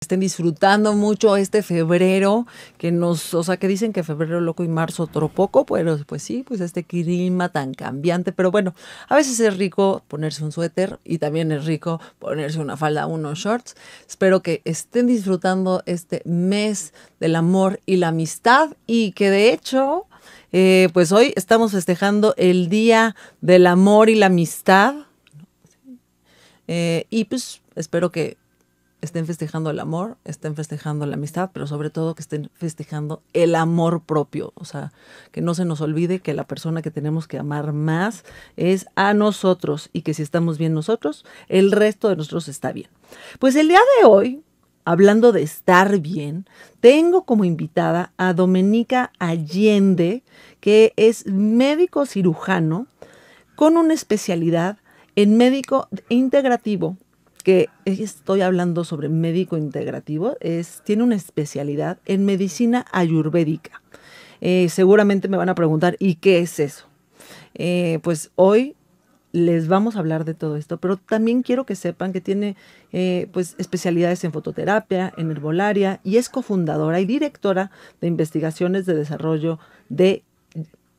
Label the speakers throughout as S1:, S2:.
S1: estén disfrutando mucho este febrero, que nos, o sea, que dicen que febrero loco y marzo otro poco, pero pues sí, pues este clima tan cambiante, pero bueno, a veces es rico ponerse un suéter y también es rico ponerse una falda, unos shorts. Espero que estén disfrutando este mes del amor y la amistad y que de hecho, eh, pues hoy estamos festejando el Día del Amor y la Amistad. Eh, y pues espero que estén festejando el amor, estén festejando la amistad, pero sobre todo que estén festejando el amor propio. O sea, que no se nos olvide que la persona que tenemos que amar más es a nosotros y que si estamos bien nosotros, el resto de nosotros está bien. Pues el día de hoy, hablando de estar bien, tengo como invitada a Domenica Allende, que es médico cirujano con una especialidad en médico integrativo que estoy hablando sobre médico integrativo, es, tiene una especialidad en medicina ayurvédica. Eh, seguramente me van a preguntar, ¿y qué es eso? Eh, pues hoy les vamos a hablar de todo esto, pero también quiero que sepan que tiene eh, pues especialidades en fototerapia, en herbolaria y es cofundadora y directora de investigaciones de desarrollo de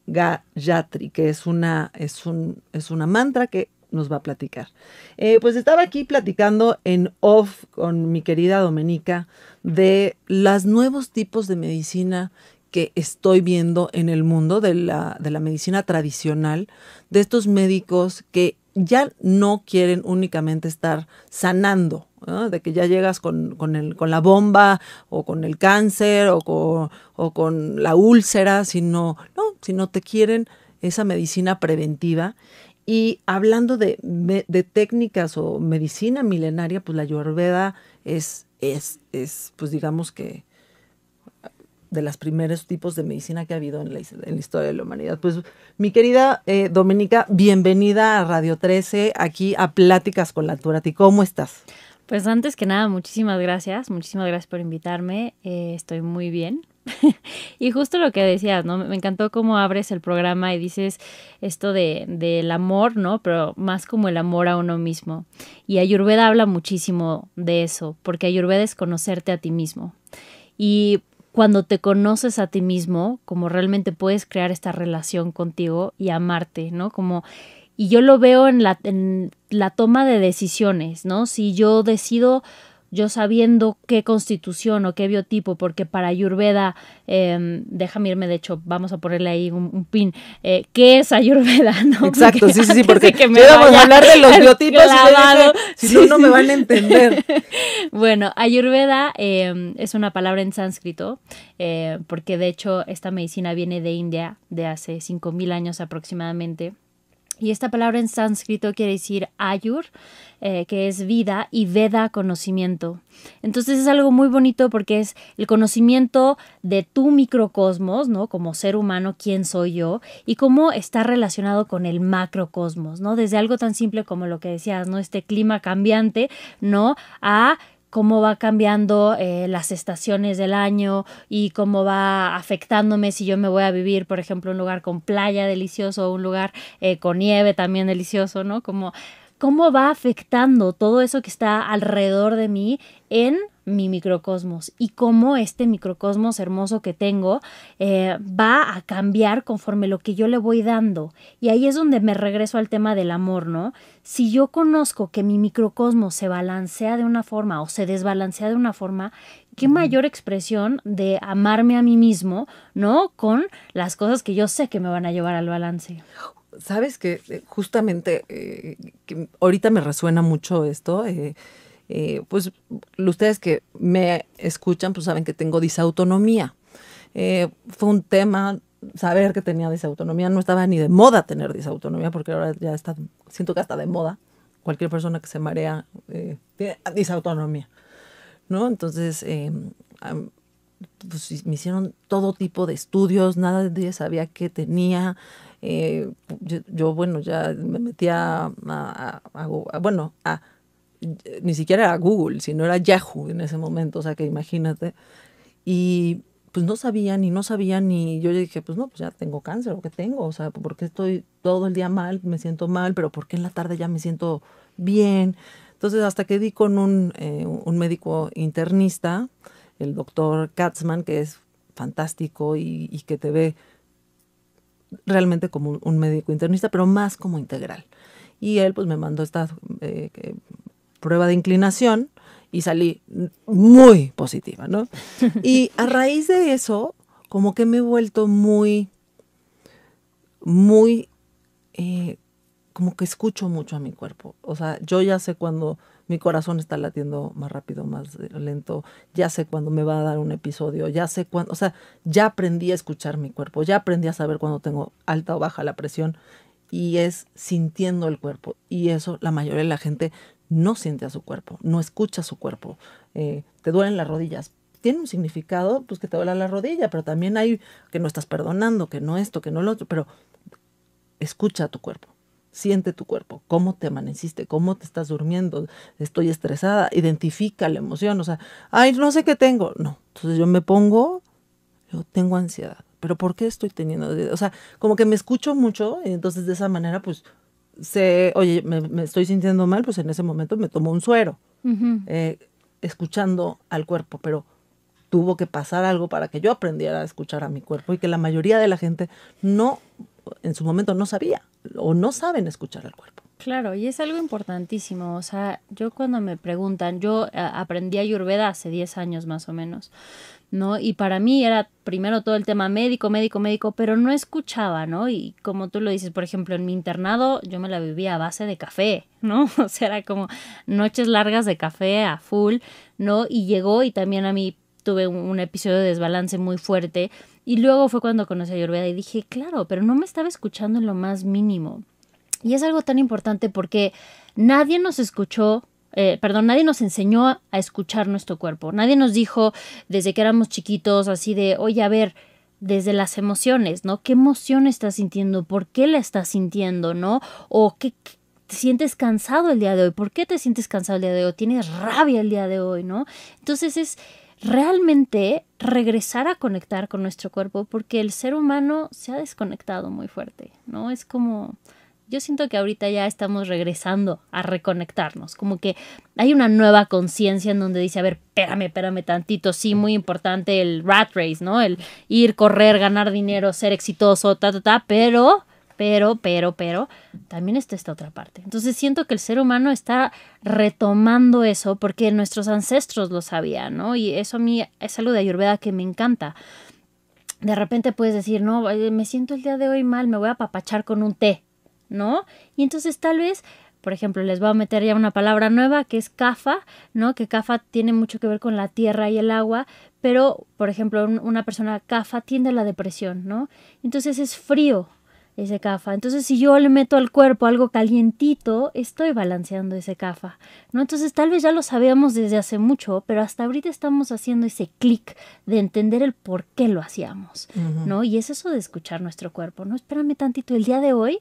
S1: Gayatri, que es una, es, es una mantra que nos va a platicar. Eh, pues estaba aquí platicando en off con mi querida Domenica de los nuevos tipos de medicina que estoy viendo en el mundo de la, medicina tradicional, de estos médicos que ya no quieren únicamente estar sanando, de que ya llegas con, el, con, la bomba o con el cáncer o con, la úlcera, sino, no, si no te quieren esa medicina preventiva y hablando de, técnicas o medicina milenaria, pues la ayurveda es, es, es pues digamos que de los primeros tipos de medicina que ha habido en la, historia de la humanidad. Pues mi querida eh, Dominica, bienvenida a Radio 13, aquí a Pláticas con la Altura. ¿Cómo estás?
S2: Pues antes que nada, muchísimas gracias, muchísimas gracias por invitarme. Eh, estoy muy bien, y justo lo que decías, ¿no? Me encantó cómo abres el programa y dices esto de, del amor, ¿no? Pero más como el amor a uno mismo. Y Ayurveda habla muchísimo de eso, porque Ayurveda es conocerte a ti mismo. Y cuando te conoces a ti mismo, como realmente puedes crear esta relación contigo y amarte, ¿no? Como y yo lo veo en la, en la toma de decisiones, ¿no? Si yo decido yo sabiendo qué constitución o qué biotipo, porque para Ayurveda, em, déjame irme, de hecho, vamos a ponerle ahí un, pin, eh, ¿qué es Ayurveda? Exacto, sí, sí, sí, porque a hablar de los biotipos, si no, no me van a entender. bueno, Ayurveda em, es una palabra en sánscrito, eh, porque de hecho esta medicina viene de India de hace 5.000 años aproximadamente. Y esta palabra en sánscrito quiere decir ayur, eh, que es vida, y veda, conocimiento. Entonces es algo muy bonito porque es el conocimiento de tu microcosmos, ¿no? Como ser humano, quién soy yo, y cómo está relacionado con el macrocosmos, ¿no? Desde algo tan simple como lo que decías, ¿no? Este clima cambiante, ¿no? A cómo va cambiando eh, las estaciones del año y cómo va afectándome si yo me voy a vivir, por ejemplo, un lugar con playa delicioso o un lugar eh, con nieve también delicioso, ¿no? Como cómo va afectando todo eso que está alrededor de mí en mi microcosmos y cómo este microcosmos hermoso que tengo eh, va a cambiar conforme lo que yo le voy dando. Y ahí es donde me regreso al tema del amor, ¿no? Si yo conozco que mi microcosmos se balancea de una forma o se desbalancea de una forma, qué mayor expresión de amarme a mí mismo, ¿no? Con las
S1: cosas que yo sé que me van a llevar al balance sabes eh, eh, que justamente ahorita me resuena mucho esto. Eh, pues ustedes que me escuchan, pues saben que tengo disautonomía. Eh, fue un tema saber que tenía disautonomía, no estaba ni de moda tener disautonomía, porque ahora ya está, siento que está de moda. Cualquier persona que se marea eh, tiene disautonomía, ¿no? Entonces, pues, me hicieron todo tipo de estudios, nada de nadie sabía que tenía, yo, bueno, ya me metía a bueno, a ni siquiera era Google, sino era Yahoo en ese momento, o sea que imagínate. Y pues no sabía y no sabía ni yo dije, pues no, pues ya tengo cáncer, ¿o qué tengo? O sea, porque estoy todo el día mal, me siento mal, pero ¿por qué en la tarde ya me siento bien? Entonces hasta que di con un, eh, médico internista, el doctor Katzman, que es fantástico y, que te ve realmente como un, médico internista, pero más como integral. Y él pues me mandó esta eh, prueba de inclinación y salí muy positiva, ¿no? Y a raíz de eso, como que me he vuelto muy, muy, eh, como que escucho mucho a mi cuerpo. O sea, yo ya sé cuando mi corazón está latiendo más rápido, más lento, ya sé cuando me va a dar un episodio, ya sé cuándo, o sea, ya aprendí a escuchar mi cuerpo, ya aprendí a saber cuando tengo alta o baja la presión y es sintiendo el cuerpo y eso la mayoría de la gente no siente a su cuerpo, no escucha a su cuerpo, eh, te duelen las rodillas. Tiene un significado, pues que te duela la rodilla, pero también hay que no estás perdonando, que no esto, que no lo otro, pero escucha a tu cuerpo, siente tu cuerpo, cómo te amaneciste, cómo te estás durmiendo, estoy estresada, identifica la emoción, o sea, ay, no sé qué tengo. No, entonces yo me pongo, yo tengo ansiedad, pero ¿por qué estoy teniendo? O sea, como que me escucho mucho, entonces de esa manera, pues se, oye, me, me, estoy sintiendo mal, pues en ese momento me tomó un suero, eh, escuchando al cuerpo, pero tuvo que pasar algo para que yo aprendiera a escuchar a mi cuerpo y que la mayoría de la gente no, en su momento no sabía o no saben escuchar al cuerpo.
S2: Claro, y es algo importantísimo. O sea, yo cuando me preguntan, yo eh, aprendí a Ayurveda hace 10 años más o menos. ¿no? Y para mí era primero todo el tema médico, médico, médico, pero no escuchaba, ¿no? Y como tú lo dices, por ejemplo, en mi internado yo me la vivía a base de café, ¿no? O sea, era como noches largas de café a full, ¿no? Y llegó y también a mí tuve un, episodio de desbalance muy fuerte y luego fue cuando conocí a Yorveda y dije, claro, pero no me estaba escuchando en lo más mínimo. Y es algo tan importante porque nadie nos escuchó eh, perdón, nadie nos enseñó a, escuchar nuestro cuerpo. Nadie nos dijo desde que éramos chiquitos así de, oye, a ver, desde las emociones, ¿no? ¿Qué emoción estás sintiendo? ¿Por qué la estás sintiendo, no? ¿O qué, te sientes cansado el día de hoy? ¿Por qué te sientes cansado el día de hoy? ¿Tienes rabia el día de hoy, no? Entonces es realmente regresar a conectar con nuestro cuerpo porque el ser humano se ha desconectado muy fuerte, ¿no? Es como yo siento que ahorita ya estamos regresando a reconectarnos, como que hay una nueva conciencia en donde dice, a ver, espérame, espérame tantito, sí, muy importante el rat race, ¿no? El ir, correr, ganar dinero, ser exitoso, ta, ta, ta, pero, pero, pero, pero, también está esta otra parte. Entonces siento que el ser humano está retomando eso porque nuestros ancestros lo sabían, ¿no? Y eso a mí es algo de Ayurveda que me encanta de repente puedes decir, no, eh, me siento el día de hoy mal, me voy a papachar con un té. ¿no? Y entonces tal vez, por ejemplo, les voy a meter ya una palabra nueva que es cafa, ¿no? Que cafa tiene mucho que ver con la tierra y el agua, pero, por ejemplo, una persona cafa tiende a la depresión, ¿no? Entonces es frío ese cafa. Entonces, si yo le meto al cuerpo algo calientito, estoy balanceando ese cafa, ¿no? Entonces, tal vez ya lo sabíamos desde hace mucho, pero hasta ahorita estamos haciendo ese clic de entender el por qué lo hacíamos, ¿no? Y es eso de escuchar nuestro cuerpo, ¿no? Espérame tantito, el día de hoy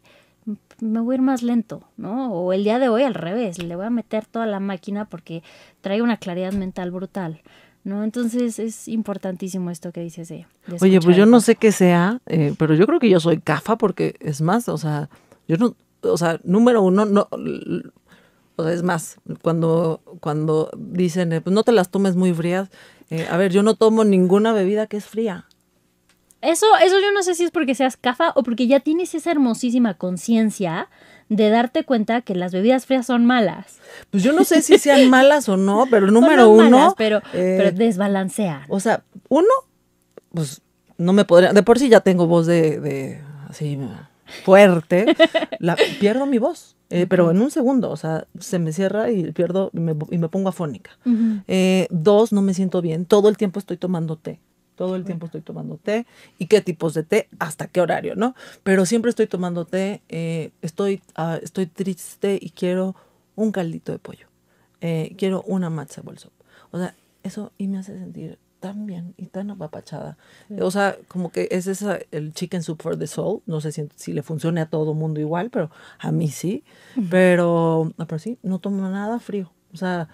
S2: me voy a ir más lento, ¿no? O el día de hoy al revés, le voy a meter toda la máquina porque trae una claridad mental brutal, ¿no? Entonces es importantísimo esto que dices ella. Oye, pues yo no
S1: sé qué sea, eh, pero yo creo que yo soy cafa porque es más, o sea, yo no, o sea, número uno, no... O sea, es más, cuando, cuando dicen, eh, pues no te las tomes muy frías, eh, a ver, yo no tomo ninguna bebida que es fría. Eso, eso yo no sé si es porque
S2: seas cafa o porque ya tienes esa hermosísima conciencia de darte cuenta que las bebidas frías son malas.
S1: Pues yo no sé si sean malas o no, pero número uno. pero, eh,
S2: desbalancea O sea, uno,
S1: pues no me podría. De por sí ya tengo voz de, así fuerte. La, pierdo mi voz. Eh, pero en un segundo, o sea, se me cierra y pierdo y me, pongo afónica. Eh, dos, no me siento bien. Todo el tiempo estoy tomando té. Todo el tiempo estoy tomando té y qué tipos de té, hasta qué horario, ¿no? Pero siempre estoy tomando té, eh, estoy, ah, estoy triste y quiero un caldito de pollo, eh, quiero una matcha bolso. O sea, eso y me hace sentir tan bien y tan apapachada. O sea, como que es el chicken soup for the soul. No sé si, le funcione a todo mundo igual, pero a mí sí. Pero, ah, pero sí, no tomo nada frío. O sea,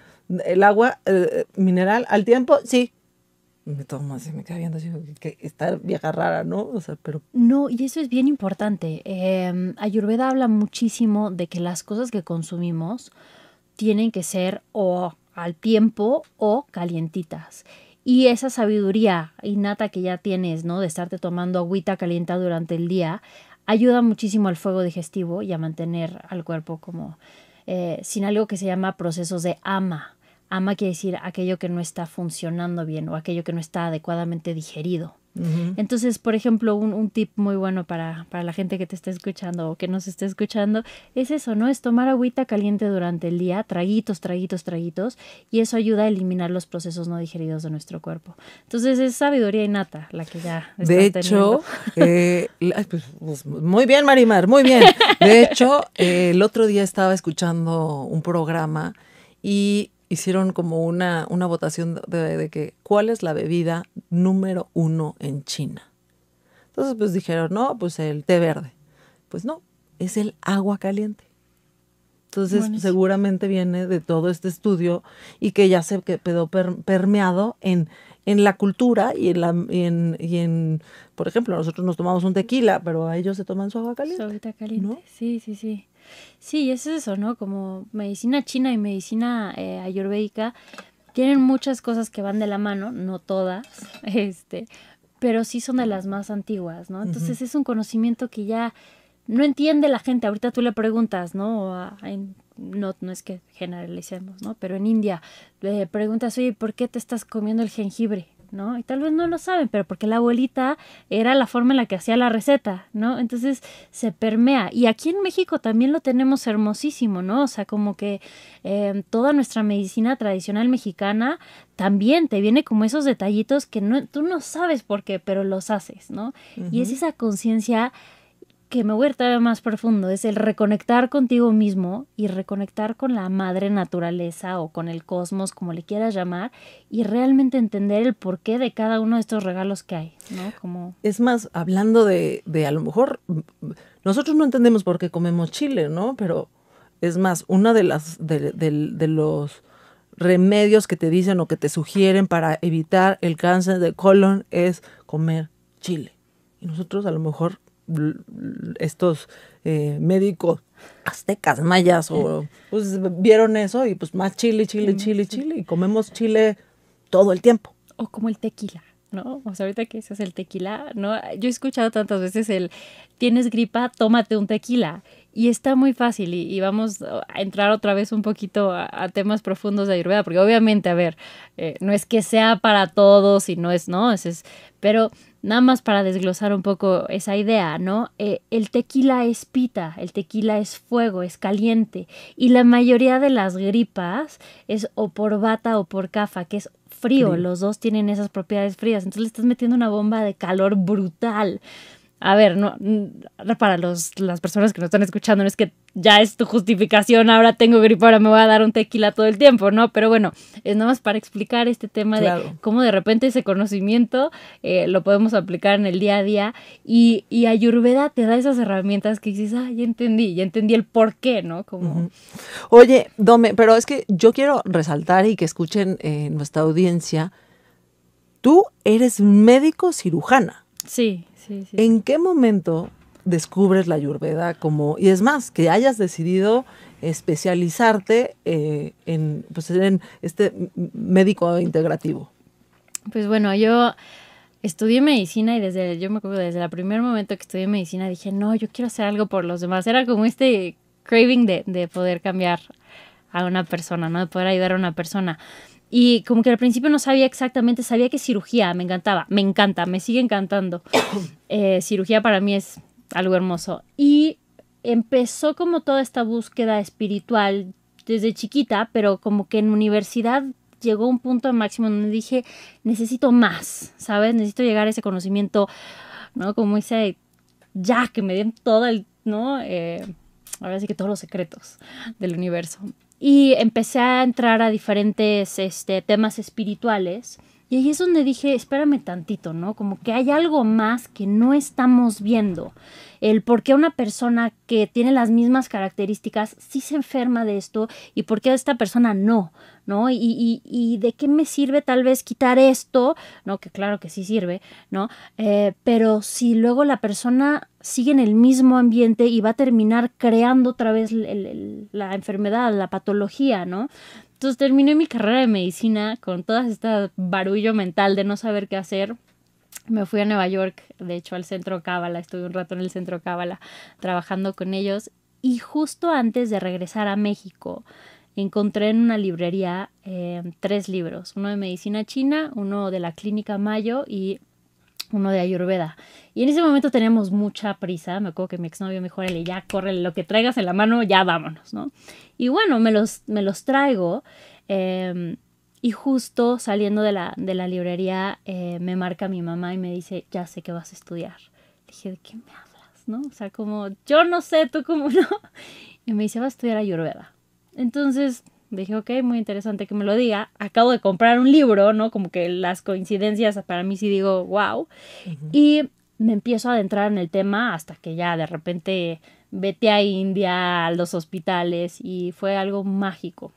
S1: el agua eh, mineral al tiempo, sí, me toma, se me queda viendo, que está vieja rara, ¿no? pero... No,
S2: y eso es bien importante. Em, Ayurveda habla muchísimo de que las cosas que consumimos tienen que ser o al tiempo o calientitas. Y esa sabiduría innata que ya tienes, ¿no? De estarte tomando agüita caliente durante el día, ayuda muchísimo al fuego digestivo y a mantener al cuerpo como eh, sin algo que se llama procesos de ama Ama quiere decir aquello que no está funcionando bien o aquello que no está adecuadamente digerido. Entonces, por ejemplo, un, tip muy bueno para, la gente que te está escuchando o que nos está escuchando es eso, ¿no? Es tomar agüita caliente durante el día, traguitos, traguitos, traguitos, y eso ayuda a eliminar los procesos no digeridos
S1: de nuestro cuerpo.
S2: Entonces, es sabiduría innata la que ya. de hecho, eh,
S1: pues, pues, muy bien, Marimar, muy bien. De hecho, eh, el otro día estaba escuchando un programa y hicieron como una, una votación de, que cuál es la bebida número uno en China. Entonces, pues dijeron, no, pues el té verde. Pues no, es el agua caliente. Entonces, seguramente viene de todo este estudio y que ya se quedó permeado en, en la cultura y en, la, en, y en, por ejemplo, nosotros nos tomamos un tequila, pero ellos se toman su agua caliente. Su
S2: agua caliente, sí, sí, sí. Sí, es eso, ¿no? Como medicina china y medicina eh, ayurvédica tienen muchas cosas que van de la mano, no todas, este, pero sí son de las más antiguas, ¿no? Entonces es un conocimiento que ya no entiende la gente. Ahorita tú le preguntas, ¿no? no, no es que generalicemos, ¿no? Pero en India le eh, preguntas, oye, ¿por qué te estás comiendo el jengibre? ¿no? Y tal vez no lo saben, pero porque la abuelita era la forma en la que hacía la receta, ¿no? Entonces se permea. Y aquí en México también lo tenemos hermosísimo, ¿no? O sea, como que em, toda nuestra medicina tradicional mexicana también te viene como esos detallitos que no, tú no sabes por qué, pero los haces, ¿no? Y es esa conciencia que me voy a ir todavía más profundo, es el reconectar contigo mismo y reconectar con la madre naturaleza o con el cosmos, como le quieras llamar, y realmente entender el porqué de cada uno de estos regalos que hay, ¿no?
S1: Como... Es más, hablando de, a lo mejor, nosotros no entendemos por qué comemos chile, ¿no? Pero es más, una de las, de los remedios que te dicen o que te sugieren para evitar el cáncer de colon es comer chile. Y nosotros a lo mejor estos eh, médicos aztecas, mayas, o pues vieron eso y pues más chile, chile, chile, chile, y comemos chile todo el tiempo. O como el tequila.
S2: ¿no? O sea, ahorita que dices el tequila, ¿no? Yo he escuchado tantas veces el tienes gripa, tómate un tequila. Y está muy fácil y, vamos a entrar otra vez un poquito a, temas profundos de Ayurveda, porque obviamente, a ver, eh, no es que sea para todos y no es, no, es, es pero Nada más para desglosar un poco esa idea, ¿no? Eh, el tequila es pita, el tequila es fuego, es caliente. Y la mayoría de las gripas es o por bata o por cafa, que es frío. Los dos tienen esas propiedades frías. Entonces le estás metiendo una bomba de calor brutal a ver, no, para los, las personas que nos están escuchando, no es que ya es tu justificación, ahora tengo gripe, ahora me voy a dar un tequila todo el tiempo, ¿no? Pero bueno, es nada más para explicar este tema de cómo de repente ese conocimiento eh, lo podemos aplicar en el día a día y, y Ayurveda te da esas herramientas que dices, ah, ya entendí, ya entendí el por qué, ¿no? Como...
S1: Oye, Dome, pero es que yo quiero resaltar y que escuchen eh, nuestra audiencia, tú eres médico cirujana. Sí, sí, sí. ¿En qué momento descubres la yurveda como, y es más, que hayas decidido especializarte eh, en, pues, en este médico integrativo?
S2: Pues bueno, yo estudié medicina y desde, yo me acuerdo, desde el primer momento que estudié medicina dije, no, yo quiero hacer algo por los demás. Era como este craving de, de poder cambiar a una persona, ¿no? De poder ayudar a una persona. Y como que al principio no sabía exactamente, sabía que cirugía me encantaba, me encanta, me sigue encantando. Eh, cirugía para mí es algo hermoso. Y empezó como toda esta búsqueda espiritual desde chiquita, pero como que en universidad llegó un punto máximo donde dije, necesito más, ¿sabes? Necesito llegar a ese conocimiento, ¿no? Como dice, ya, que me den todo el, ¿no? Eh, ahora sí que todos los secretos del universo y empecé a entrar a diferentes este, temas espirituales. Y ahí es donde dije, espérame tantito, ¿no? Como que hay algo más que no estamos viendo el por qué una persona que tiene las mismas características sí se enferma de esto y por qué esta persona no, ¿no? Y, y, de qué me sirve tal vez quitar esto, ¿no? Que claro que sí sirve, ¿no? Eh, pero si luego la persona sigue en el mismo ambiente y va a terminar creando otra vez la enfermedad, la patología, ¿no? Entonces terminé mi carrera de medicina con todo este barullo mental de no saber qué hacer me fui a Nueva York, de hecho al centro Cábala, estuve un rato en el centro Cábala trabajando con ellos y justo antes de regresar a México encontré en una librería eh, tres libros, uno de medicina china, uno de la clínica Mayo y uno de Ayurveda. Y en ese momento teníamos mucha prisa. Me acuerdo que mi exnovio me dijo, ya, corre, lo que traigas en la mano, ya vámonos, ¿no? Y bueno, me los, me los traigo. Em, y justo saliendo de la, de la librería eh, me marca mi mamá y me dice, ya sé que vas a estudiar. Le dije, ¿de qué me hablas? ¿No? O sea, como, yo no sé, tú cómo no. Y me dice, vas a estudiar ayurveda. Entonces dije, ok, muy interesante que me lo diga. Acabo de comprar un libro, ¿no? Como que las coincidencias para mí sí digo, wow. Y me empiezo a adentrar en el tema hasta que ya de repente vete a India, a los hospitales y fue algo mágico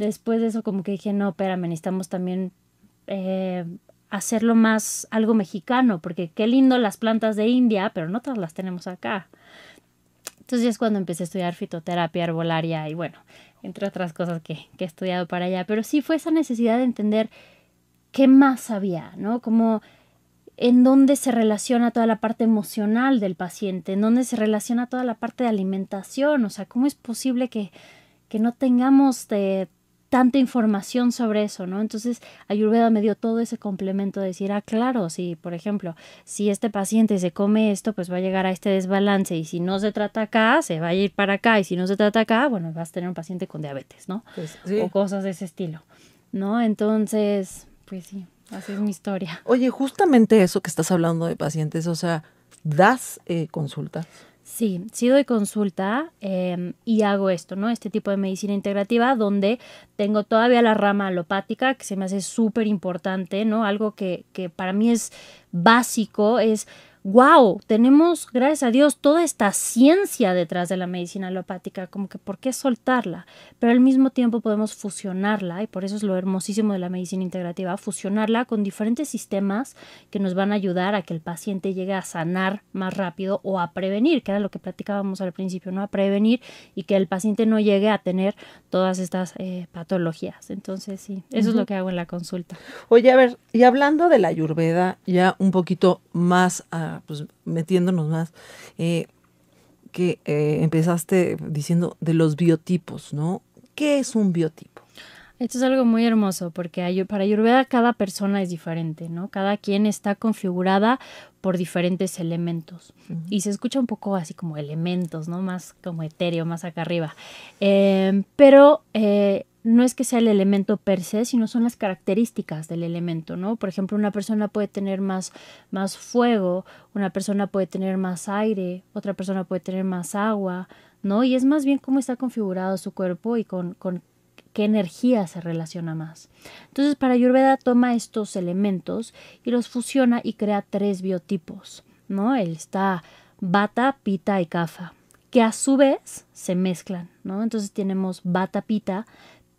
S2: después de eso como que dije, no, espérame, necesitamos también eh, hacerlo más algo mexicano, porque qué lindo las plantas de India, pero no todas las tenemos acá. Entonces ya es cuando empecé a estudiar fitoterapia, arbolaria y bueno, entre otras cosas que, he estudiado para allá. Pero sí fue esa necesidad de entender qué más había, ¿no? Como en dónde se relaciona toda la parte emocional del paciente, en dónde se relaciona toda la parte de alimentación, o sea, cómo es posible que, que no tengamos de tanta información sobre eso, ¿no? Entonces, Ayurveda me dio todo ese complemento de decir, ah, claro, si, por ejemplo, si este paciente se come esto, pues va a llegar a este desbalance y si no se trata acá, se va a ir para acá y si no se trata acá, bueno, vas a tener un paciente con diabetes, ¿no? Pues, o cosas de ese estilo, ¿no? Entonces, pues sí, así es mi historia.
S1: Oye, justamente eso que estás hablando de pacientes, o sea, das eh, consultas.
S2: Sí, sí doy consulta em, y hago esto, ¿no? Este tipo de medicina integrativa donde tengo todavía la rama alopática que se me hace súper importante, ¿no? Algo que, que para mí es básico, es wow, tenemos, gracias a Dios, toda esta ciencia detrás de la medicina alopática, como que por qué soltarla, pero al mismo tiempo podemos fusionarla, y por eso es lo hermosísimo de la medicina integrativa, fusionarla con diferentes sistemas que nos van a ayudar a que el paciente llegue a sanar más rápido o a prevenir, que era lo que platicábamos al principio, ¿no? A prevenir y que el paciente no llegue a tener todas estas eh, patologías. Entonces, sí, eso es lo que hago en la consulta.
S1: Oye, a ver, y hablando de la ayurveda, ya un poquito más... a ah, pues metiéndonos más, eh, que eh, empezaste diciendo de los biotipos, ¿no? ¿Qué es un biotipo?
S2: Esto es algo muy hermoso porque para Ayurveda cada persona es diferente, ¿no? Cada quien está configurada por diferentes elementos. Y se escucha un poco así como elementos, ¿no? Más como etéreo, más acá arriba. Eh, pero no es que sea el elemento per se, sino son las características del elemento, ¿no? Por ejemplo, una persona puede tener más, más fuego, una persona puede tener más aire, otra persona puede tener más agua, ¿no? Y es más bien cómo está configurado su cuerpo y con, qué energía se relaciona más. Entonces, para Ayurveda toma estos elementos y los fusiona y crea tres biotipos, ¿no? Él está bata, pita y kafa, que a su vez se mezclan, ¿no? Entonces tenemos bata, pita,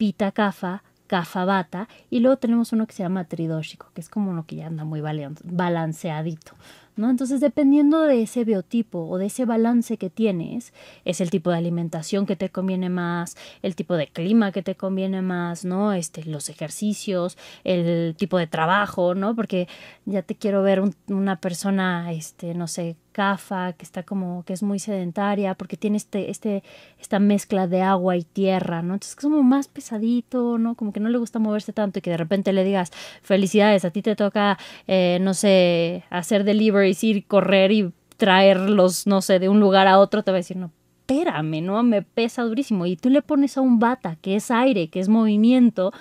S2: Pita Kafa, Kafa Bata, y luego tenemos uno que se llama Tridóxico, que es como uno que ya anda muy balanceadito. ¿no? Entonces, dependiendo de ese biotipo o de ese balance que tienes, es el tipo de alimentación que te conviene más, el tipo de clima que te conviene más, ¿no? Este, los ejercicios, el tipo de trabajo, ¿no? Porque ya te quiero ver una persona, este, no sé, cafa, que está como, que es muy sedentaria, porque tiene este, este, esta mezcla de agua y tierra, ¿no? Entonces es como más pesadito, ¿no? Como que no le gusta moverse tanto y que de repente le digas, felicidades, a ti te toca, eh, no sé, hacer deliveries, ir, correr y traerlos, no sé, de un lugar a otro, te va a decir, no, espérame, ¿no? Me pesa durísimo. Y tú le pones a un bata, que es aire, que es movimiento,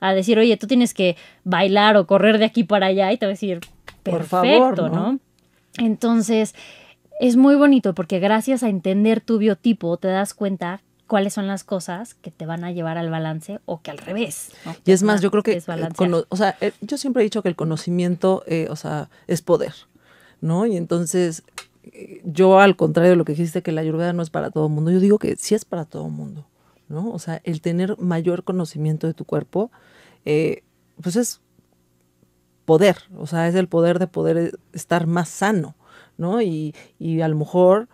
S2: a decir, oye, tú tienes que bailar o correr de aquí para allá y te va a decir, perfecto, Por favor, ¿no? Entonces, es muy bonito porque gracias a entender tu biotipo te das cuenta cuáles son las cosas que te
S1: van a llevar al balance o que al revés. Y es más, yo creo que, o sea, eh, yo siempre he dicho que el conocimiento, eh, o sea, es poder, ¿no? Y entonces, eh, yo al contrario de lo que dijiste, que la ayurveda no es para todo el mundo, yo digo que sí es para todo el mundo, ¿no? O sea, el tener mayor conocimiento de tu cuerpo, pues es poder, o sea, es el poder de poder eh, estar más sano, ¿no? Y, a lo mejor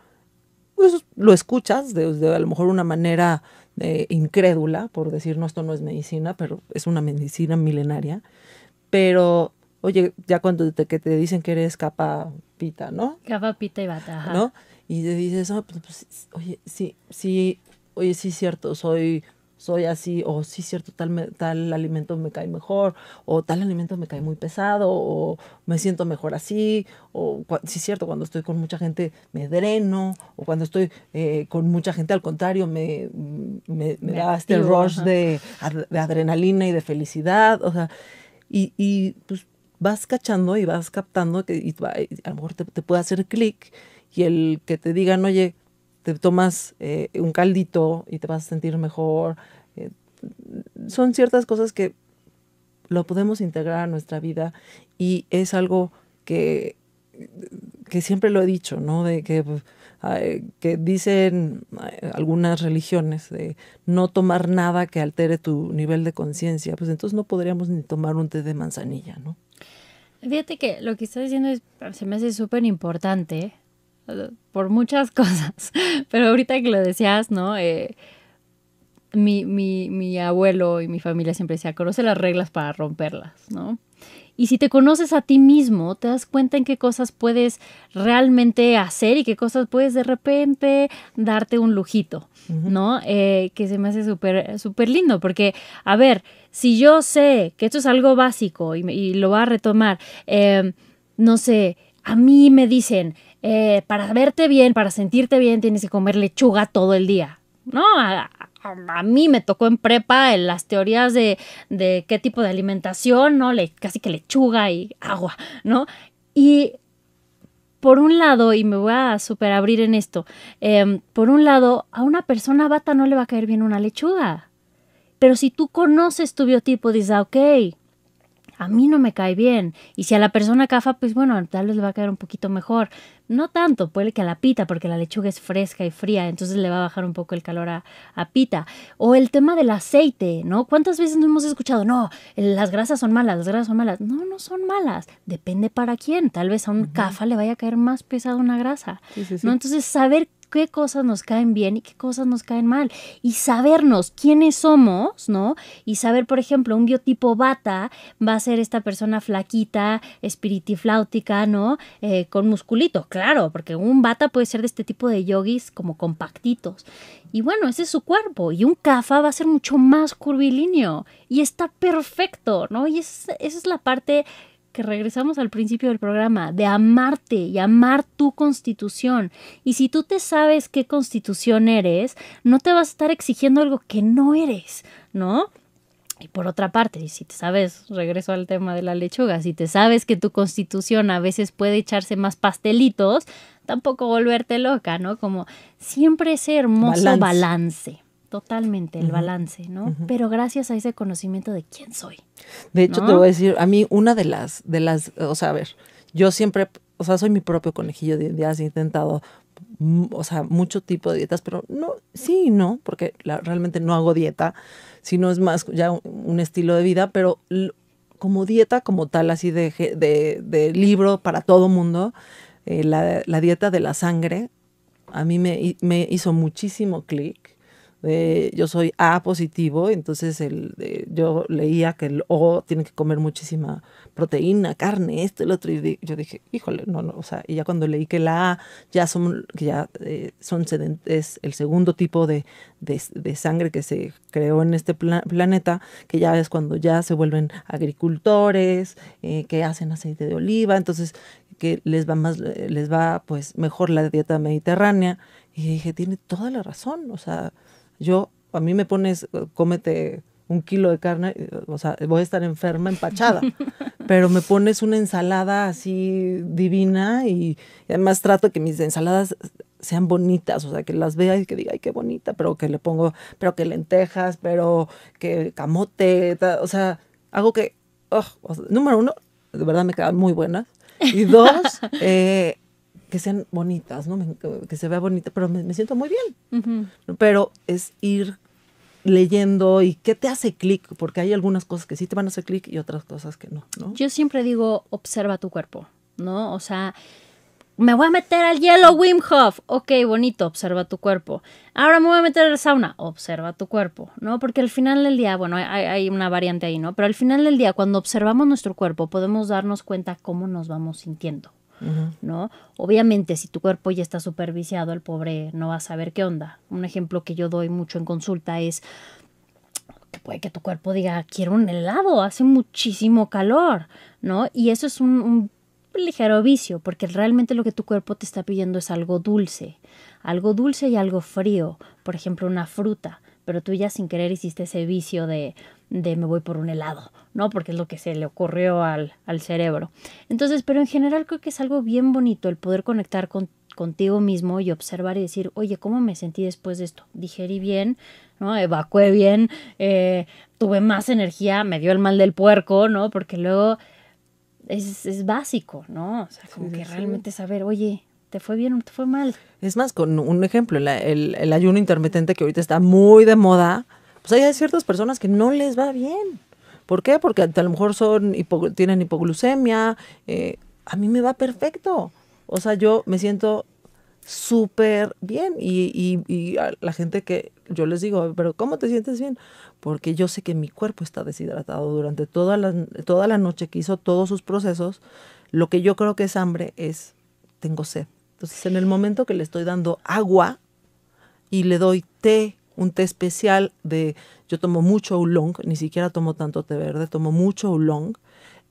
S1: pues, lo escuchas de, a lo mejor una manera eh, incrédula, por decir, no, esto no es medicina, pero es una medicina milenaria, pero oye, ya cuando te, te dicen que eres capa pita, ¿no? Capa pita y bata, ¿no? Y te dices, ah, pues, pues, oye, sí, sí, oye, sí, es cierto, soy soy así, o sí, cierto, tal, tal alimento me cae mejor, o tal alimento me cae muy pesado, o me siento mejor así, o sí, cierto, cuando estoy con mucha gente me dreno, o cuando estoy eh, con mucha gente al contrario me, me, da este rush de, adrenalina y de felicidad, o sea, y, pues vas cachando y vas captando que y, a lo mejor te puede hacer clic y el que te digan, oye, te tomas eh, un caldito y te vas a sentir mejor. Eh, son ciertas cosas que lo podemos integrar a nuestra vida y es algo que, que siempre lo he dicho, ¿no? De que, que dicen eh, algunas religiones de no tomar nada que altere tu nivel de conciencia, pues entonces no podríamos ni tomar un té de manzanilla, ¿no?
S2: Fíjate que lo que estás diciendo se me hace súper importante por muchas cosas, pero ahorita que lo decías, ¿no? Eh, mi, abuelo y mi familia siempre decía, conoce las reglas para romperlas, ¿no? Y si te conoces a ti mismo, te das cuenta en qué cosas puedes realmente hacer y qué cosas puedes de repente darte un lujito, ¿no? Eh, que se me hace súper, súper lindo, porque, a ver, si yo sé que esto es algo básico y, lo va a retomar, eh, no sé, a mí me dicen, eh, para verte bien, para sentirte bien, tienes que comer lechuga todo el día. No, a, mí me tocó en prepa las teorías de, qué tipo de alimentación, ¿no? casi que lechuga y agua, ¿no? Y por un lado, y me voy a super abrir en esto, em, por un lado, a una persona bata no le va a caer bien una lechuga. Pero si tú conoces tu biotipo, dices, ah, ok, a mí no me cae bien. Y si a la persona cafa, pues bueno, tal vez le va a caer un poquito mejor. No tanto, puede que a la pita, porque la lechuga es fresca y fría, entonces le va a bajar un poco el calor a, pita. O el tema del aceite, ¿no? ¿Cuántas veces hemos escuchado? No, las grasas son malas, las grasas son malas. No, no son malas. Depende para quién. Tal vez a un cafa le vaya a caer más pesado una grasa. ¿no? Entonces, saber qué cosas nos caen bien y qué cosas nos caen mal. Y sabernos quiénes somos, ¿no? Y saber, por ejemplo, un biotipo bata va a ser esta persona flaquita, espiritifláutica, ¿no? Eh, con musculito, claro, porque un bata puede ser de este tipo de yogis como compactitos. Y bueno, ese es su cuerpo. Y un kafa va a ser mucho más curvilíneo. Y está perfecto, ¿no? Y esa es la parte que regresamos al principio del programa, de amarte y amar tu constitución. Y si tú te sabes qué constitución eres, no te vas a estar exigiendo algo que no eres, ¿no? Y por otra parte, si te sabes, regreso al tema de la lechuga, si te sabes que tu constitución a veces puede echarse más pastelitos, tampoco volverte loca, ¿no? Como siempre ese hermoso balance, balance totalmente el balance, ¿no? Pero gracias a ese conocimiento de quién soy. De hecho, te voy a decir,
S1: a mí una de las, de las, o sea, a ver, yo siempre, o sea, soy mi propio conejillo de indias. he intentado, mm, o sea, mucho tipo de dietas, pero no, sí no, porque realmente no hago dieta, sino es más ya un, estilo de vida, pero como dieta como tal, así de, libro para todo mundo, eh, la, dieta de la sangre, a mí me, me hizo muchísimo clic eh, yo soy A positivo, entonces el, eh, yo leía que el O tiene que comer muchísima proteína, carne, esto, el otro, y yo dije, híjole, no, no, o sea, y ya cuando leí que la A ya son, ya eh, son es el segundo tipo de, sangre que se creó en este planeta, que ya es cuando ya se vuelven agricultores, que hacen aceite de oliva, entonces que les va más, les va pues mejor la dieta mediterránea, y dije, tiene toda la razón, o sea, yo, a mí me pones, eh, cómete un kilo de carne, eh, o sea, voy a estar enferma, empachada, pero me pones una ensalada así divina y, además trato que mis ensaladas sean bonitas, o sea, que las vea y que diga, ay, qué bonita, pero que le pongo, pero que lentejas, pero que camote, o sea, algo que, oh, número uno, de verdad me quedan muy buenas, y dos, eh, que sean bonitas, ¿no? que se vea bonita, pero me, siento muy bien. Pero es ir leyendo y qué te hace clic, porque hay algunas cosas que sí te van a hacer clic y otras cosas que no,
S2: Yo siempre digo, observa tu cuerpo, ¿no? O sea, me voy a meter al hielo Wim Hof, ok, bonito, observa tu cuerpo. Ahora me voy a meter la sauna, observa tu cuerpo, ¿no? Porque al final del día, bueno, hay una variante ahí, ¿no? Pero al final del día, cuando observamos nuestro cuerpo, podemos darnos cuenta cómo nos vamos sintiendo. ¿no? Obviamente, si tu cuerpo ya está superviciado, el pobre no va a saber qué onda. Un ejemplo que yo doy mucho en consulta es que puede que tu cuerpo diga, quiero un helado, hace muchísimo calor, ¿no? Y eso es un ligero vicio, porque realmente lo que tu cuerpo te está pidiendo es algo dulce, algo dulce y algo frío, por ejemplo, una fruta, pero tú ya sin querer hiciste ese vicio de, de me voy por un helado, ¿no? Porque es lo que se le ocurrió al, al cerebro. Entonces, pero en general creo que es algo bien bonito el poder conectar contigo mismo y observar y decir, oye, ¿cómo me sentí después de esto? Digerí bien, ¿no? Evacué bien, eh, tuve más energía, me dio el mal del puerco, ¿no? Porque luego es, básico, ¿no? O sea, como que realmente saber, oye, ¿te fue bien o te fue mal?
S1: Es más, con un ejemplo, el ayuno intermitente que ahorita está muy de moda, o pues, sea, hay ciertas personas que no les va bien. ¿Por qué? Porque a lo mejor son tienen hipoglucemia. Eh, a mí me va perfecto. O sea, yo me siento súper bien. Y, a la gente que yo les digo, pero ¿cómo te sientes bien? Porque yo sé que mi cuerpo está deshidratado durante toda la, toda la noche que hizo todos sus procesos. Lo que yo creo que es hambre es, tengo sed. Entonces, en el momento que le estoy dando agua y le doy té un té especial de, yo tomo mucho oolong, ni siquiera tomo tanto té verde, tomo mucho oolong,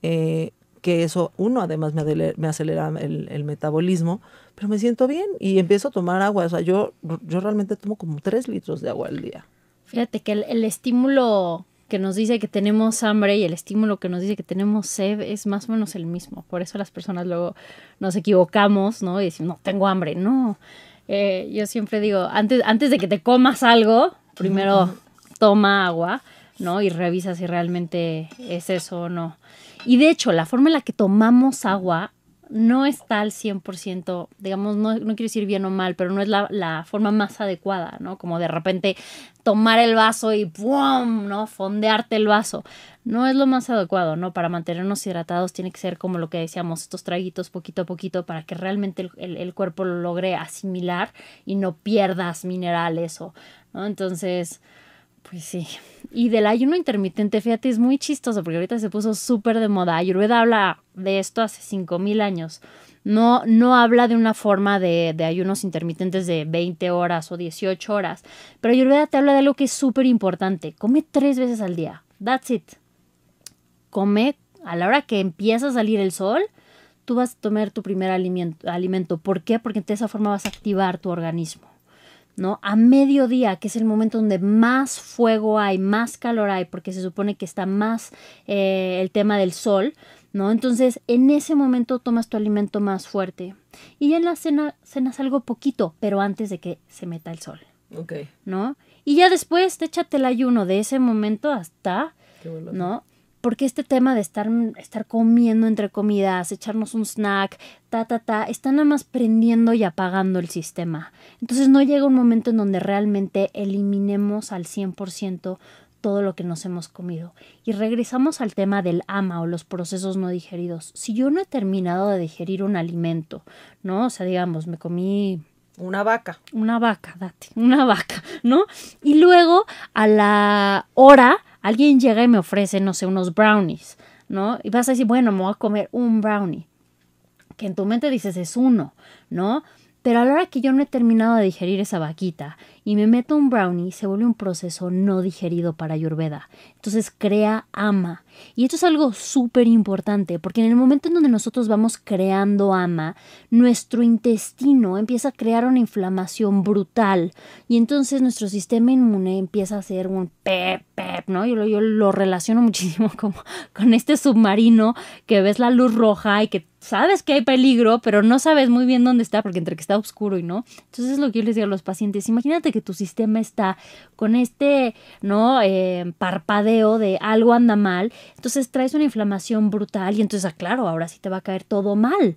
S1: eh, que eso, uno, además me, acelera el, metabolismo, pero me siento bien y empiezo a tomar agua. O sea, yo, yo realmente tomo como tres litros de agua al día. Fíjate que el,
S2: estímulo que nos dice que tenemos hambre y el estímulo que nos dice que tenemos sed es más o menos el mismo. Por eso las personas luego nos equivocamos, ¿no? Y dicen no, tengo hambre. No, eh, yo siempre digo, antes, antes de que te comas algo, primero toma agua, ¿no? Y revisa si realmente es eso o no. Y de hecho, la forma en la que tomamos agua no está al 100%, digamos, no, no, quiero decir bien o mal, pero no es la, la, forma más adecuada, ¿no? Como de repente tomar el vaso y ¡pum! ¿no? Fondearte el vaso. No es lo más adecuado, ¿no? Para mantenernos hidratados tiene que ser como lo que decíamos, estos traguitos poquito a poquito para que realmente el, cuerpo lo logre asimilar y no pierdas minerales o, ¿no? Entonces, pues sí. Y del ayuno intermitente, fíjate, es muy chistoso porque ahorita se puso súper de moda. Ayurveda habla de esto hace 5.000 años. No, no habla de una forma de, ayunos intermitentes de 20 horas o 18 horas, pero Ayurveda te habla de algo que es súper importante. Come tres veces al día. That's it. Come a la hora que empieza a salir el sol, tú vas a tomar tu primer alimento. alimento. ¿Por qué? Porque de esa forma vas a activar tu organismo. ¿no? A mediodía, que es el momento donde más fuego hay, más calor hay, porque se supone que está más eh, el tema del sol, ¿no? Entonces, en ese momento tomas tu alimento más fuerte. Y en la cena cenas algo poquito, pero antes de que se meta el sol. Ok. ¿No? Y ya después te échate el ayuno de ese momento hasta, ¿no? porque este tema de estar, estar comiendo entre comidas, echarnos un snack, ta, ta, ta, está nada más prendiendo y apagando el sistema. Entonces no llega un momento en donde realmente eliminemos al 100% todo lo que nos hemos comido. Y regresamos al tema del ama o los procesos no digeridos. Si yo no he terminado de digerir un alimento, ¿no? O sea, digamos, me comí una vaca. Una vaca, date, una vaca, ¿no? Y luego a la hora alguien llega y me ofrece, no sé, unos brownies, ¿no? Y vas a decir, bueno, me voy a comer un brownie, que en tu mente dices es uno, ¿no? Pero a la hora que yo no he terminado de digerir esa vaquita y me meto un brownie, se vuelve un proceso no digerido para Ayurveda. Entonces crea ama. Y esto es algo súper importante, porque en el momento en donde nosotros vamos creando ama, nuestro intestino empieza a crear una inflamación brutal. Y entonces nuestro sistema inmune empieza a hacer un pep, pep, ¿no? Yo, yo lo relaciono muchísimo como con este submarino que ves la luz roja y que sabes que hay peligro, pero no sabes muy bien dónde está, porque entre que está oscuro y no. Entonces es lo que yo les digo a los pacientes. Imagínate que tu sistema está con este, ¿no? Em, parpadeo de algo anda mal, entonces traes una inflamación brutal y entonces, ah, claro, ahora sí te va a caer todo mal.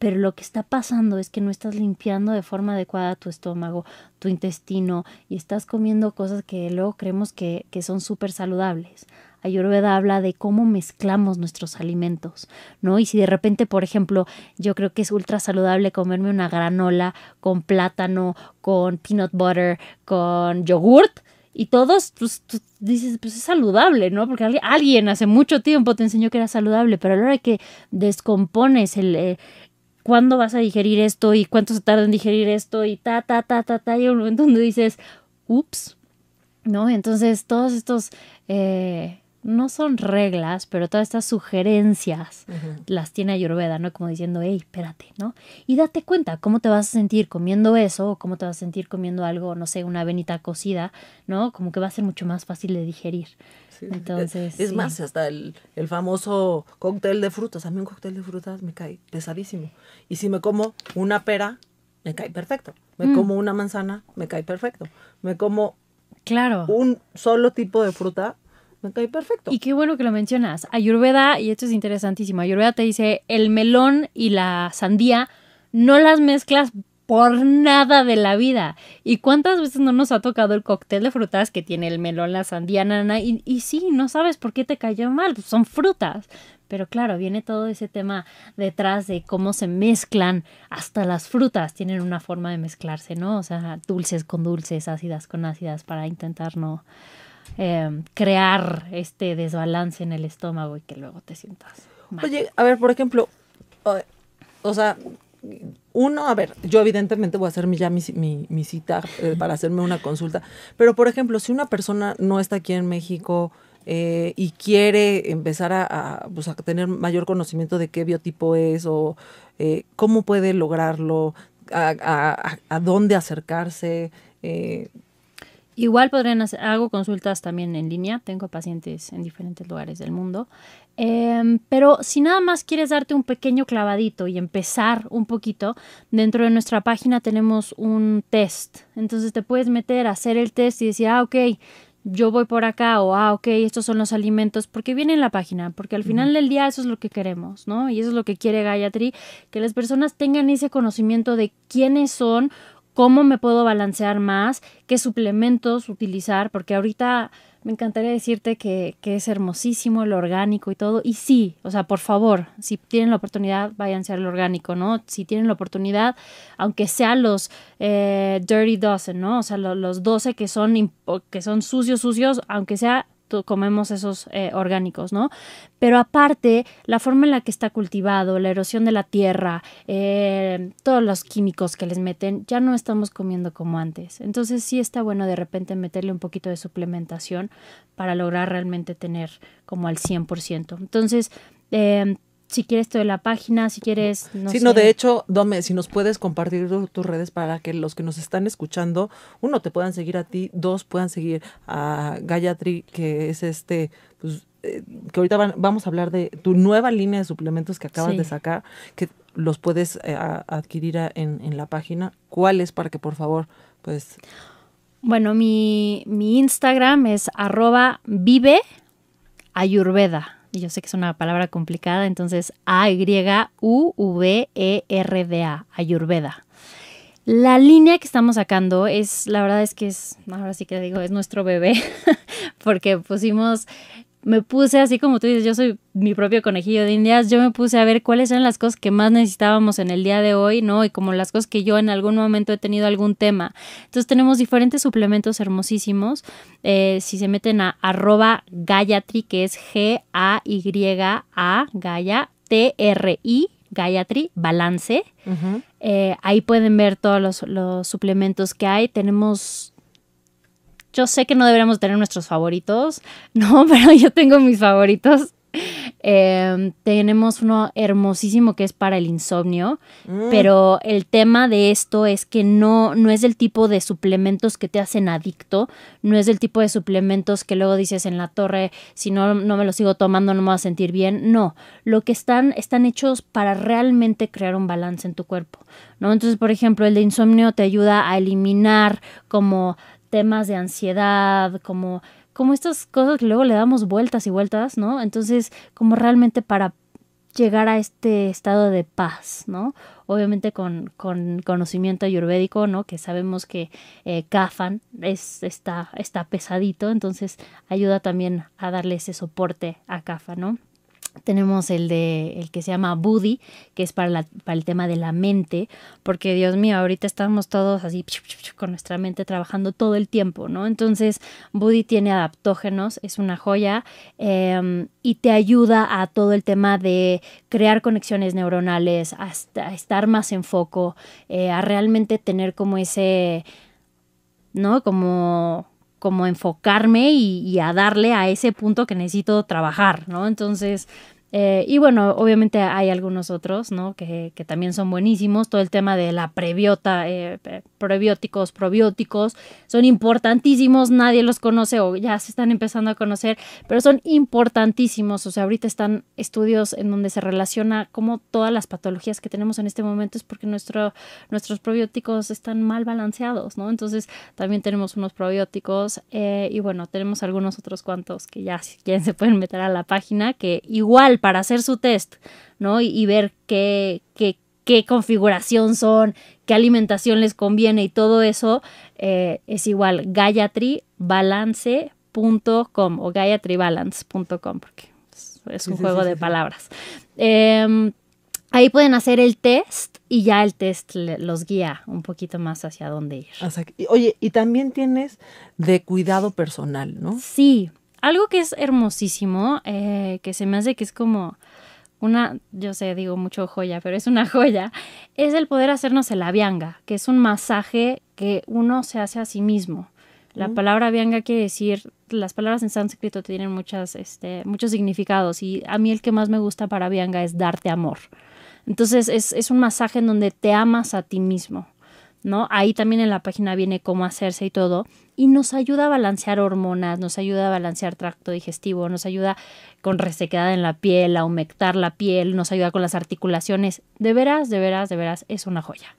S2: Pero lo que está pasando es que no estás limpiando de forma adecuada tu estómago, tu intestino y estás comiendo cosas que luego creemos que, que son súper saludables. Ayurveda habla de cómo mezclamos nuestros alimentos, ¿no? Y si de repente, por ejemplo, yo creo que es ultra saludable comerme una granola con plátano, con peanut butter, con yogurt, y todos, pues tú dices, pues es saludable, ¿no? Porque alguien, hace mucho tiempo te enseñó que era saludable, pero a la hora que descompones el... Eh, ¿Cuándo vas a digerir esto? ¿Y cuánto se tarda en digerir esto? Y ta, ta, ta, ta, ta. Y un momento donde dices, ups, ¿no? Entonces, todos estos eh, no son reglas, pero todas estas sugerencias las tiene Ayurveda, ¿no? Como diciendo, hey, espérate, ¿no? Y date cuenta cómo te vas a sentir comiendo eso o cómo te vas a sentir comiendo algo, no sé, una avenita cocida, ¿no? Como que va a ser mucho más fácil de
S1: digerir. Sí, Entonces, es, más, hasta el, famoso cóctel de frutas. A mí un cóctel de frutas me cae pesadísimo. Y si me como una pera, me cae perfecto. Me mm. como una manzana, me cae perfecto. Me como claro. un solo tipo
S2: de fruta, me perfecto. Y qué bueno que lo mencionas. Ayurveda, y esto es interesantísimo, Ayurveda te dice el melón y la sandía no las mezclas por nada de la vida. ¿Y cuántas veces no nos ha tocado el cóctel de frutas que tiene el melón, la sandía, nana? Y, y sí, no sabes por qué te cayó mal, pues son frutas. Pero claro, viene todo ese tema detrás de cómo se mezclan hasta las frutas, tienen una forma de mezclarse, ¿no? O sea, dulces con dulces, ácidas con ácidas, para intentar no, Em, crear este desbalance en el estómago y que luego te sientas
S1: mal. Oye, a ver, por ejemplo, o sea, uno, a ver, yo evidentemente voy a hacer mi, ya mi, cita eh, para hacerme una consulta, pero por ejemplo, si una persona no está aquí en México eh, y quiere empezar pues, a, tener mayor conocimiento de qué biotipo es o eh, cómo puede lograrlo, a, a dónde acercarse,
S2: Igual podrían hago consultas también en línea, tengo pacientes en diferentes lugares del mundo, em, pero si nada más quieres darte un pequeño clavadito y empezar un poquito, dentro de nuestra página tenemos un test, entonces te puedes meter a hacer el test y decir, ah, ok, yo voy por acá o, ah, ok, estos son los alimentos, porque viene en la página, porque al final del día eso es lo que queremos, ¿no? Y eso es lo que quiere Gayatri, que las personas tengan ese conocimiento de quiénes son cómo me puedo balancear más, qué suplementos utilizar, porque ahorita me encantaría decirte que, es hermosísimo el orgánico y todo. Y sí, o sea, por favor, si tienen la oportunidad, váyanse lo orgánico, ¿no? Si tienen la oportunidad, aunque sean los eh, Dirty Dozen, ¿no? O sea, los 12 que son, que son sucios, sucios, aunque sea comemos esos eh, orgánicos, ¿no? Pero aparte, la forma en la que está cultivado, la erosión de la tierra, eh, todos los químicos que les meten, ya no estamos comiendo como antes. Entonces sí está bueno de repente meterle un poquito de suplementación para lograr realmente tener como al 100%. Entonces, eh, si quieres toda la página, si quieres... No sí, no, de
S1: hecho, Dome, si nos puedes compartir tus redes para que los que nos están escuchando, uno, te puedan seguir a ti, dos, puedan seguir a Gayatri, que es este, pues, eh, que ahorita vamos a hablar de tu nueva línea de suplementos que acabas de sacar, que los puedes eh, adquirir en, la página. ¿Cuál es para que, por favor, pues...
S2: Bueno, mi, mi Instagram es arroba vive y yo sé que es una palabra complicada, entonces A-Y-U-V-E-R-D-A, e Ayurveda. La línea que estamos sacando es, la verdad es que es, ahora sí que digo, es nuestro bebé, porque pusimos me puse, así como tú dices, yo soy mi propio conejillo de indias, yo me puse a ver cuáles eran las cosas que más necesitábamos en el día de hoy, ¿no? Y como las cosas que yo en algún momento he tenido algún tema. Entonces tenemos diferentes suplementos hermosísimos. Eh, si se meten a arroba gayatri, que es G-A-Y-A, Gaya, T-R-I, Gayatri, balance. Eh, ahí pueden ver todos los, los suplementos que hay. Tenemos yo sé que no deberíamos tener nuestros favoritos, ¿no? Pero yo tengo mis favoritos. Em, tenemos uno hermosísimo que es para el insomnio, mm. pero el tema de esto es que no, no es el tipo de suplementos que te hacen adicto, no es el tipo de suplementos que luego dices en la torre, si no, no me lo sigo tomando no me voy a sentir bien. No, lo que están, están hechos para realmente crear un balance en tu cuerpo. ¿no? Entonces, por ejemplo, el de insomnio te ayuda a eliminar como temas de ansiedad, como, como estas cosas que luego le damos vueltas y vueltas, ¿no? Entonces, como realmente para llegar a este estado de paz, ¿no? Obviamente con, con conocimiento ayurvédico, ¿no? Que sabemos que eh, es, está, está pesadito, entonces ayuda también a darle ese soporte a Kafan, ¿no? Tenemos el de el que se llama Buddy, que es para, el tema de la mente, porque Dios mío, ahorita estamos todos así con nuestra mente trabajando todo el tiempo, ¿no? Entonces, Buddy tiene adaptógenos, es una joya em, y te ayuda a todo el tema de crear conexiones neuronales, a estar más en foco, eh, a realmente tener como ese, ¿no? Como como enfocarme y, a darle a ese punto que necesito trabajar, ¿no? Entonces, eh, y bueno, obviamente hay algunos otros, ¿no? Que, también son buenísimos. Todo el tema de la prebiota, eh, prebióticos, probióticos, son importantísimos. Nadie los conoce o ya se están empezando a conocer, pero son importantísimos. O sea, ahorita están estudios en donde se relaciona como todas las patologías que tenemos en este momento es porque nuestro, nuestros probióticos están mal balanceados, ¿no? Entonces también tenemos unos probióticos eh, y bueno, tenemos algunos otros cuantos que ya si quieren se pueden meter a la página que igual para hacer su test, ¿no? Y, ver qué, qué, qué configuración son, qué alimentación les conviene y todo eso eh, es igual gayatribalance.com o gayatribalance.com porque es un juego de palabras. Em, ahí pueden hacer el test y ya el test los guía un poquito más hacia
S1: dónde ir. oye, y también tienes de cuidado personal, ¿no? Sí,
S2: algo que es hermosísimo, eh, que se me hace que es como una, yo sé, digo mucho joya, pero es una joya, es el poder hacernos el avianga, que es un masaje que uno se hace a sí mismo. La mm. palabra avianga quiere decir, las palabras en sánscrito tienen muchas, este, muchos significados y a mí el que más me gusta para avianga es darte amor. Entonces es, es un masaje en donde te amas a ti mismo, ¿no? Ahí también en la página viene cómo hacerse y todo, y nos ayuda a balancear hormonas, nos ayuda a balancear tracto digestivo, nos ayuda con resequedad en la piel, a humectar la piel, nos ayuda con las articulaciones. De veras, de veras, de veras, es una joya.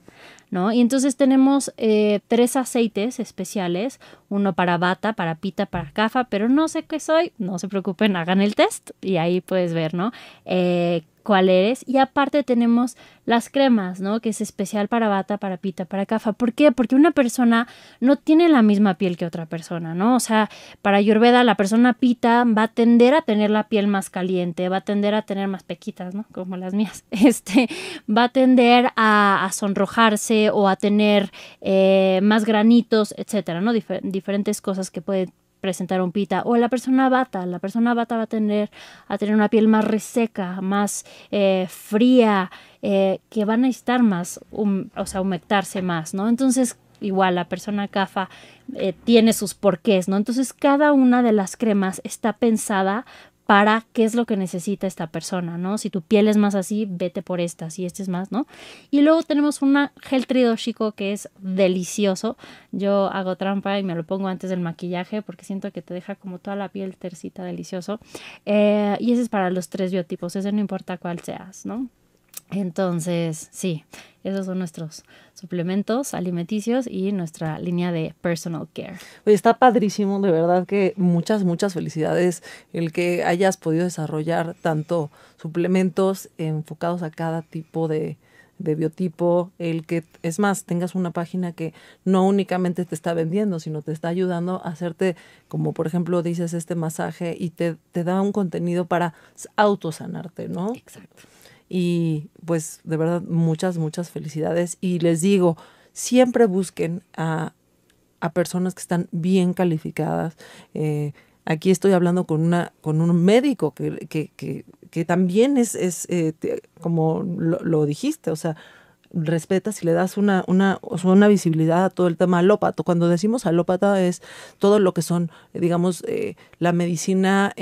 S2: ¿No? Y entonces tenemos eh, tres aceites especiales, uno para bata, para pita, para cafa, pero no sé qué soy, no se preocupen, hagan el test y ahí puedes ver, ¿no? Eh, cuál eres. Y aparte tenemos las cremas, ¿no? Que es especial para bata, para pita, para cafa. ¿Por qué? Porque una persona no tiene la misma piel que otra persona, ¿no? O sea, para Yorveda, la persona pita va a tender a tener la piel más caliente, va a tender a tener más pequitas, ¿no? Como las mías. Este, va a tender a, sonrojarse o a tener eh, más granitos, etcétera, ¿no? diferentes cosas que puede presentar un pita o la persona bata, la persona bata va a tener a tener una piel más reseca, más eh, fría, eh, que van a necesitar más, o sea, humectarse más, ¿no? Entonces igual la persona CAFA eh, tiene sus porqués, ¿no? Entonces cada una de las cremas está pensada para qué es lo que necesita esta persona, ¿no? Si tu piel es más así, vete por estas si este es más, ¿no? Y luego tenemos una gel tridóxico que es delicioso. Yo hago trampa y me lo pongo antes del maquillaje porque siento que te deja como toda la piel tercita, delicioso. Eh, y ese es para los tres biotipos, ese no importa cuál seas, ¿no? Entonces, sí, esos son nuestros suplementos alimenticios
S1: y nuestra línea de personal care. Está padrísimo, de verdad que muchas, muchas felicidades el que hayas podido desarrollar tanto suplementos enfocados a cada tipo de, de biotipo, el que, es más, tengas una página que no únicamente te está vendiendo, sino te está ayudando a hacerte, como por ejemplo dices, este masaje y te, te da un contenido para autosanarte, ¿no? Exacto. Y pues de verdad muchas, muchas felicidades. Y les digo, siempre busquen a, a personas que están bien calificadas. Eh, aquí estoy hablando con, una, con un médico que, que, también es, es eh, como lo, dijiste, o sea, respetas y le das una, una, una visibilidad a todo el tema alópato. Cuando decimos alópata es todo lo que son, digamos, eh, la medicina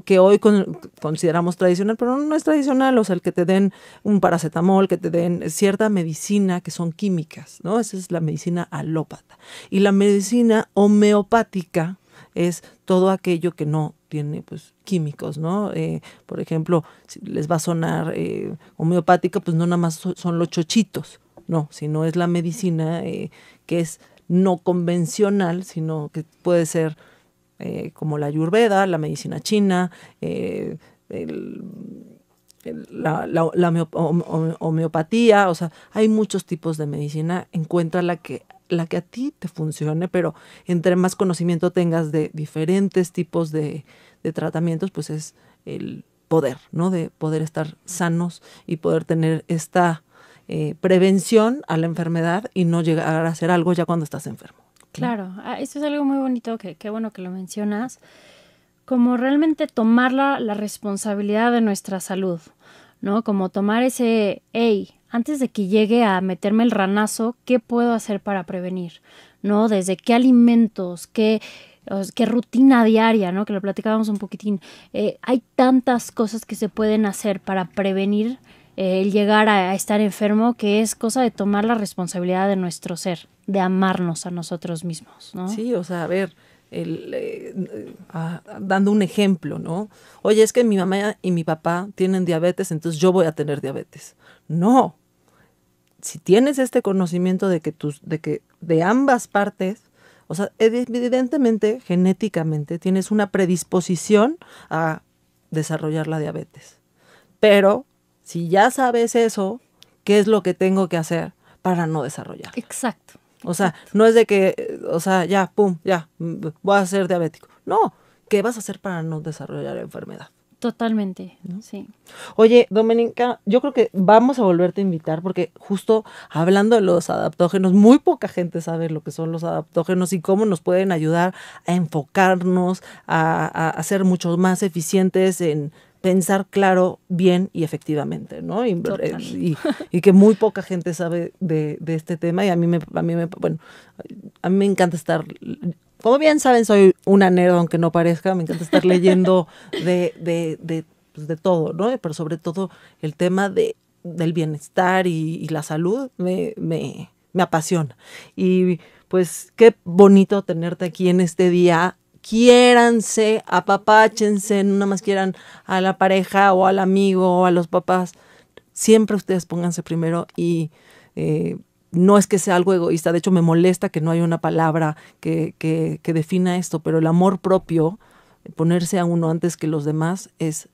S1: que hoy consideramos tradicional, pero no es tradicional, o sea, el que te den un paracetamol, que te den cierta medicina que son químicas, ¿no? Esa es la medicina alópata. Y la medicina homeopática es todo aquello que no tiene pues químicos, ¿no? Eh, por ejemplo, si les va a sonar eh, homeopática, pues no nada más son los chochitos, no, sino es la medicina eh, que es no convencional, sino que puede ser eh, como la ayurveda, la medicina china, eh, la, homeopatía, o sea, hay muchos tipos de medicina, encuentra la que la que a ti te funcione, pero entre más conocimiento tengas de diferentes tipos de, tratamientos, pues es el poder, ¿no? De poder estar sanos y poder tener esta eh, prevención a la enfermedad y no llegar a hacer algo ya cuando estás enfermo.
S2: Claro, ah, eso es algo muy bonito, qué bueno que lo mencionas, como realmente tomar la, responsabilidad de nuestra salud, ¿no? Como tomar ese, hey, antes de que llegue a meterme el ranazo, ¿qué puedo hacer para prevenir? ¿No? Desde qué alimentos, qué, qué rutina diaria, ¿no? Que lo platicábamos un poquitín. Eh, hay tantas cosas que se pueden hacer para prevenir eh, el llegar a, estar enfermo, que es cosa de tomar la responsabilidad de nuestro ser, de amarnos a nosotros mismos, ¿no? Sí,
S1: o sea, a ver, eh, dando un ejemplo, ¿no? Oye, es que mi mamá y mi papá tienen diabetes, entonces yo voy a tener diabetes. No. Si tienes este conocimiento de que tus, de que de ambas partes, o sea, evidentemente genéticamente tienes una predisposición a desarrollar la diabetes. Pero si ya sabes eso, ¿qué es lo que tengo que hacer para no desarrollar? Exacto. O sea, no es de que, o sea, ya, pum, ya, voy a ser diabético. No, ¿qué vas a hacer para no desarrollar la enfermedad?
S2: Totalmente, ¿no? sí.
S1: Oye, Dominica, yo creo que vamos a volverte a invitar porque justo hablando de los adaptógenos, muy poca gente sabe lo que son los adaptógenos y cómo nos pueden ayudar a enfocarnos, a ser mucho más eficientes en pensar claro, bien y efectivamente, ¿no? Y, eh, que muy poca gente sabe de, este tema y a mí me, a mí me, bueno, a mí me encanta estar, como bien saben, soy una nerd, aunque no parezca, me encanta estar leyendo de, de, de, pues de todo, ¿no? Pero sobre todo el tema de, del bienestar y, la salud me, me apasiona. Y pues qué bonito tenerte aquí en este día quiéranse, apapáchense, no nada más quieran a la pareja o al amigo o a los papás. Siempre ustedes pónganse primero y eh, no es que sea algo egoísta, de hecho me molesta que no haya una palabra que, que, que defina esto, pero el amor propio, ponerse a uno antes que los demás, es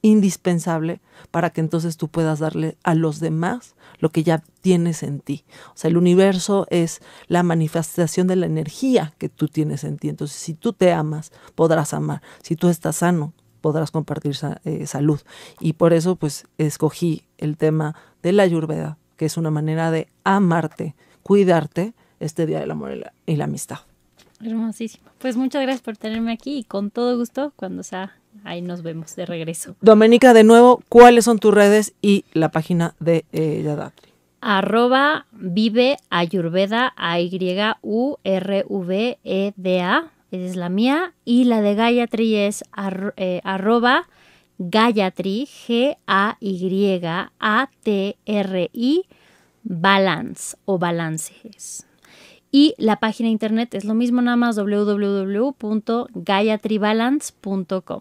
S1: indispensable para que entonces tú puedas darle a los demás lo que ya tienes en ti. O sea, el universo es la manifestación de la energía que tú tienes en ti. Entonces, si tú te amas, podrás amar. Si tú estás sano, podrás compartir eh, salud. Y por eso, pues, escogí el tema de la ayurveda, que es una manera de amarte, cuidarte este Día del Amor y la, y la Amistad.
S2: Hermosísimo. Pues muchas gracias por tenerme aquí y con todo gusto, cuando sea ahí nos vemos de regreso.
S1: Doménica, de nuevo, ¿cuáles son tus redes y la página de eh, Yadatri?
S2: Arroba vive ayurveda, A-Y-U-R-V-E-D-A, e es la mía, y la de Gayatri es eh, arroba Gayatri, G-A-Y-A-T-R-I, balance o balances. Y la página internet es lo mismo, nada más www.gayatribalance.com.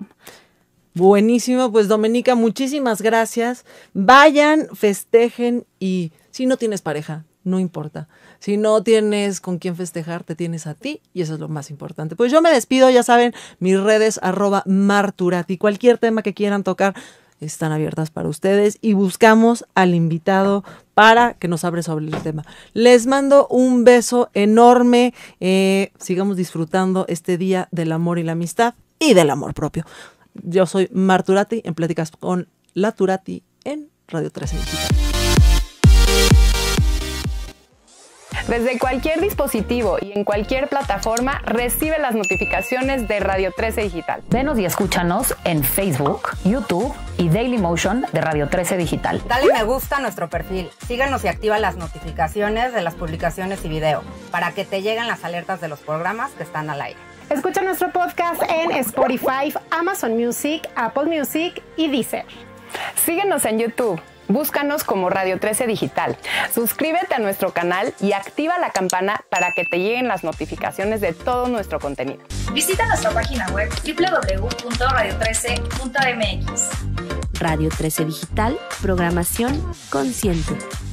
S1: Buenísimo, pues Domenica, muchísimas gracias. Vayan, festejen y si no tienes pareja, no importa. Si no tienes con quién festejar, te tienes a ti y eso es lo más importante. Pues yo me despido, ya saben, mis redes arroba marturati. Cualquier tema que quieran tocar, están abiertas para ustedes y buscamos al invitado para que nos abra sobre el tema. Les mando un beso enorme. Eh, sigamos disfrutando este día del amor y la amistad y del amor propio. Yo soy Marturati en Pláticas con la Turati en Radio 13.
S2: Desde cualquier dispositivo y en cualquier plataforma recibe las notificaciones de Radio 13 Digital. Venos y escúchanos en Facebook, YouTube y Daily Motion de Radio 13 Digital. Dale me gusta a nuestro perfil, síganos y activa las notificaciones de las publicaciones y video para que te lleguen las alertas de los programas que están al aire. Escucha nuestro podcast en Spotify, Amazon Music, Apple Music y Deezer. Síguenos en YouTube. Búscanos como Radio 13 Digital. Suscríbete a nuestro canal y activa la campana para que te lleguen las notificaciones de todo nuestro contenido. Visita nuestra página web www.radio13.mx. Radio 13 Digital, programación consciente.